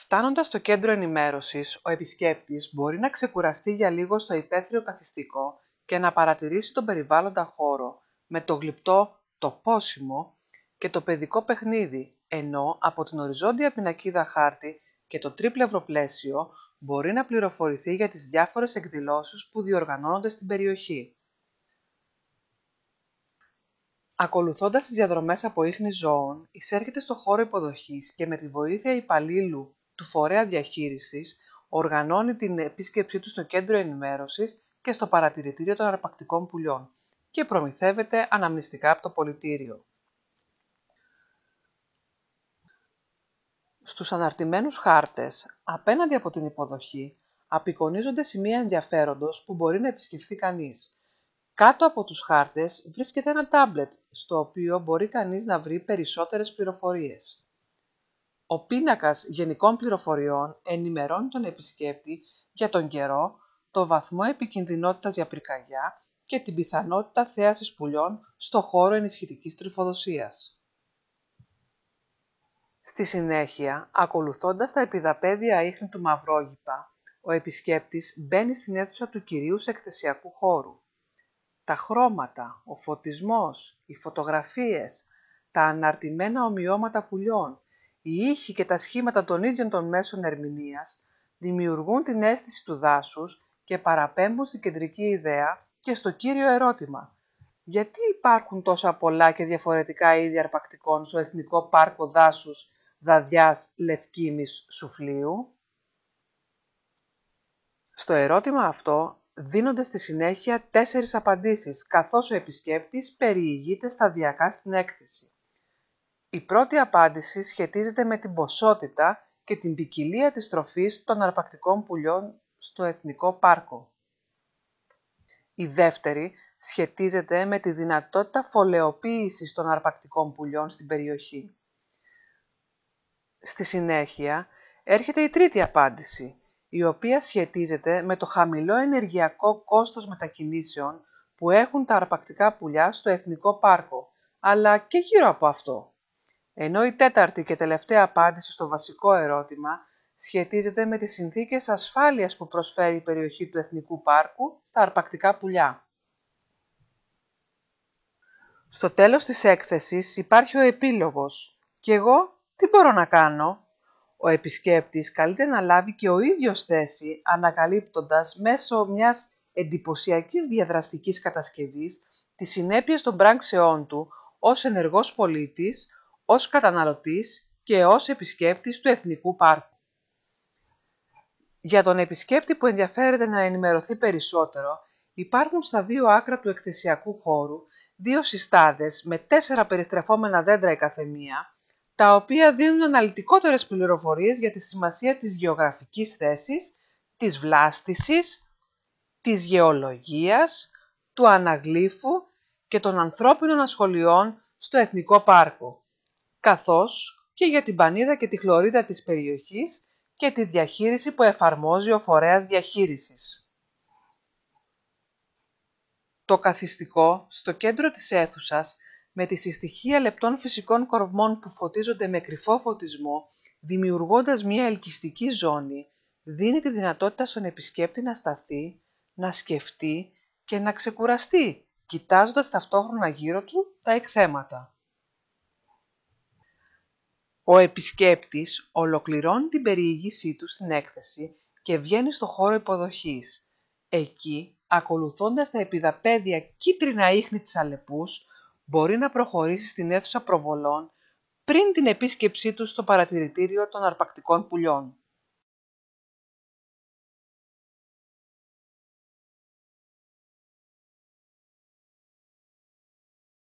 Φτάνοντας στο κέντρο ενημέρωσης, ο επισκέπτης μπορεί να ξεκουραστεί για λίγο στο υπαίθριο καθιστικό και να παρατηρήσει τον περιβάλλοντα χώρο με το γλυπτό το πόσιμο και το παιδικό παιχνίδι, ενώ από την οριζόντια πινακίδα χάρτη και το τρίπλευρο πλαίσιο μπορεί να πληροφορηθεί για τις διάφορες εκδηλώσεις που διοργανώνονται στην περιοχή. Ακολουθώντας τις διαδρομές από ίχνη ζώων, εισέρχεται στο χώρο υποδοχής και με τη βοήθεια υπαλλήλου του Φορέα Διαχείρισης οργανώνει την επίσκεψή του στο Κέντρο Ενημέρωσης και στο Παρατηρητήριο των Αρπακτικών Πουλιών και προμηθεύεται αναμνηστικά από το πολιτήριο. Στους αναρτημένους χάρτες, απέναντι από την υποδοχή, απεικονίζονται σημεία ενδιαφέροντος που μπορεί να επισκεφθεί κανείς. Κάτω από τους χάρτες βρίσκεται ένα τάμπλετ, στο οποίο μπορεί κανείς να βρει περισσότερες πληροφορίες. Ο πίνακας γενικών πληροφοριών ενημερώνει τον επισκέπτη για τον καιρό, το βαθμό επικινδυνότητας για πυρκαγιά και την πιθανότητα θέασης πουλιών στο χώρο ενισχυτικής τρυφοδοσίας. Στη συνέχεια, ακολουθώντας τα επιδαπέδια ίχνη του Μαυρόγυπα, ο επισκέπτης μπαίνει στην αίθουσα του κυρίου εκθεσιακού χώρου. Τα χρώματα, ο φωτισμός, οι φωτογραφίες, τα αναρτημένα ομοιώματα πουλιών, οι ήχοι και τα σχήματα των ίδιων των μέσων ερμηνείας δημιουργούν την αίσθηση του δάσους και παραπέμπουν στην κεντρική ιδέα και στο κύριο ερώτημα. Γιατί υπάρχουν τόσα πολλά και διαφορετικά είδη αρπακτικών στο Εθνικό Πάρκο Δάσους Δαδιάς Λευκίμης Σουφλίου. Στο ερώτημα αυτό δίνονται στη συνέχεια τέσσερις απαντήσεις, καθώς ο επισκέπτης περιηγείται σταδιακά στην έκθεση. Η πρώτη απάντηση σχετίζεται με την ποσότητα και την ποικιλία της τροφής των αρπακτικών πουλιών στο Εθνικό Πάρκο. Η δεύτερη σχετίζεται με τη δυνατότητα φολεοποίησης των αρπακτικών πουλιών στην περιοχή. Στη συνέχεια έρχεται η τρίτη απάντηση, η οποία σχετίζεται με το χαμηλό ενεργειακό κόστος μετακινήσεων που έχουν τα αρπακτικά πουλιά στο Εθνικό Πάρκο, αλλά και γύρω από αυτό ενώ η τέταρτη και τελευταία απάντηση στο βασικό ερώτημα σχετίζεται με τις συνθήκες ασφάλειας που προσφέρει η περιοχή του Εθνικού Πάρκου στα αρπακτικά πουλιά. Στο τέλος της έκθεσης υπάρχει ο επίλογος «Και εγώ τι μπορώ να κάνω» Ο επισκέπτης καλείται να λάβει και ο ίδιος θέση ανακαλύπτοντας μέσω μιας εντυπωσιακής διαδραστικής κατασκευής τις συνέπειες των πράξεών του ως ενεργός πολίτης, ως καταναλωτής και ως επισκέπτης του Εθνικού Πάρκου. Για τον επισκέπτη που ενδιαφέρεται να ενημερωθεί περισσότερο, υπάρχουν στα δύο άκρα του εκθεσιακού χώρου δύο συστάδες με τέσσερα περιστρεφόμενα δέντρα η καθεμία, τα οποία δίνουν αναλυτικότερες πληροφορίες για τη σημασία της γεωγραφικής θέσης, της βλάστησης, της γεωλογίας, του αναγλύφου και των ανθρώπινων ασχολιών στο Εθνικό Πάρκο καθώς και για την πανίδα και τη χλωρίδα της περιοχής και τη διαχείριση που εφαρμόζει ο φορέας διαχείρισης. Το καθιστικό στο κέντρο της αίθουσας με τη συστοιχία λεπτών φυσικών κορμών που φωτίζονται με κρυφό φωτισμό, δημιουργώντας μια ελκυστική ζώνη, δίνει τη δυνατότητα στον επισκέπτη να σταθεί, να σκεφτεί και να ξεκουραστεί, κοιτάζοντας ταυτόχρονα γύρω του τα εκθέματα. Ο επισκέπτης ολοκληρώνει την περιήγησή του στην έκθεση και βγαίνει στο χώρο υποδοχής. Εκεί, ακολουθώντας τα επιδαπέδια κίτρινα ίχνη της Αλεπούς, μπορεί να προχωρήσει στην αίθουσα προβολών πριν την επίσκεψή του στο παρατηρητήριο των αρπακτικών πουλιών.